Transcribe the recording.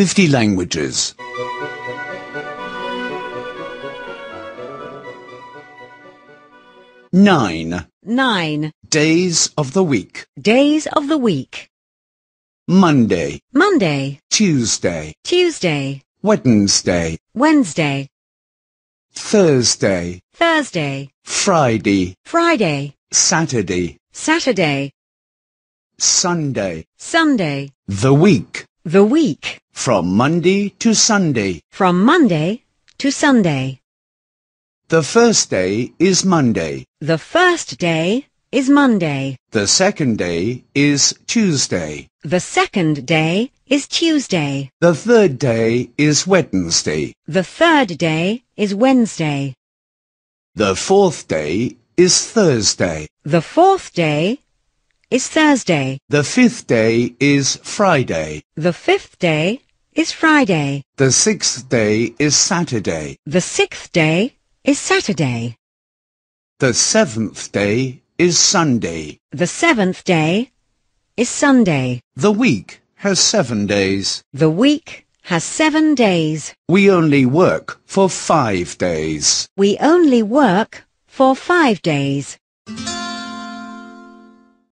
50 languages. Nine. Nine. Days of the week. Days of the week. Monday. Monday. Tuesday. Tuesday. Wednesday. Wednesday. Thursday. Thursday. Friday. Friday. Saturday. Saturday. Sunday. Sunday. The week. The week. From Monday to Sunday. From Monday to Sunday. The first day is Monday. The first day is Monday. The second day is Tuesday. The second day is Tuesday. The third day is Wednesday. The third day is Wednesday. The fourth day is Thursday. The fourth day is Thursday. The fifth day is Friday. The fifth day is Friday. The sixth day is Saturday. The sixth day is Saturday. The seventh day is Sunday. The seventh day is Sunday. The week has seven days. The week has seven days. We only work for five days. We only work for five days.